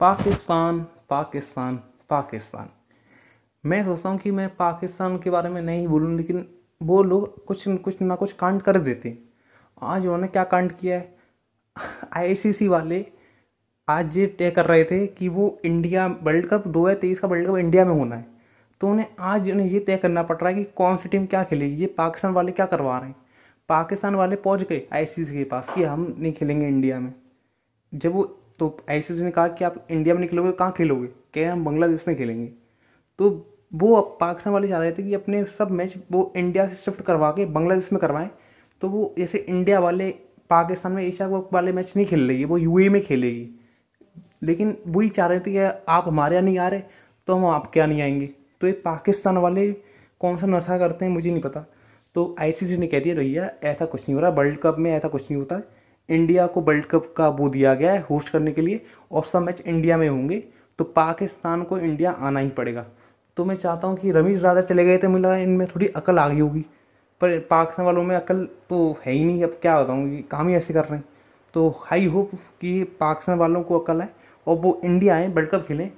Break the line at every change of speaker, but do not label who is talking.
पाकिस्तान पाकिस्तान पाकिस्तान मैं सोचता हूँ कि मैं पाकिस्तान के बारे में नहीं बोलूँ लेकिन वो लोग कुछ न, कुछ ना कुछ कांड कर देते आज उन्होंने क्या कांड किया है आईसीसी वाले आज ये तय कर रहे थे कि वो इंडिया वर्ल्ड कप दो हज़ार तेईस का वर्ल्ड कप इंडिया में होना है तो उन्हें आज उन्हें ये तय करना पड़ रहा है कि कौन सी टीम क्या खेलेगी ये पाकिस्तान वाले क्या करवा रहे हैं पाकिस्तान वाले पहुंच गए आईसीसी के पास कि हम नहीं खेलेंगे इंडिया में जब वो तो ऐसे ने कहा कि आप इंडिया में नहीं खेलोगे कहाँ खेलोगे कह रहे हम बांग्लादेश में खेलेंगे तो वो अब पाकिस्तान वाले चाह रहे थे कि अपने सब मैच वो इंडिया से शिफ्ट करवा के बांग्लादेश में करवाएं तो वो जैसे इंडिया वाले पाकिस्तान में एशिया कप वाले मैच नहीं खेल रही वो यू e में खेलेगी लेकिन वही चाह रहे थे कि आप हमारे यहाँ नहीं आ रहे तो हम आपके यहाँ नहीं आएंगे तो ये पाकिस्तान वाले कौन सा नशा करते हैं मुझे नहीं पता तो आईसीसी ने कह दिया भैया ऐसा कुछ नहीं हो रहा वर्ल्ड कप में ऐसा कुछ नहीं होता है इंडिया को वर्ल्ड कप का वो दिया गया है होस्ट करने के लिए और सब मैच इंडिया में होंगे तो पाकिस्तान को इंडिया आना ही पड़ेगा तो मैं चाहता हूँ कि रमेश राजा चले गए थे मुझे लगा इनमें थोड़ी अकल आ गई होगी पर पाकिस्तान वालों में अकल तो है ही नहीं अब क्या बताऊँ कि काम ही ऐसे कर रहे हैं तो आई होप कि पाकिस्तान वालों को अकल है और वो इंडिया आए वर्ल्ड कप खेलें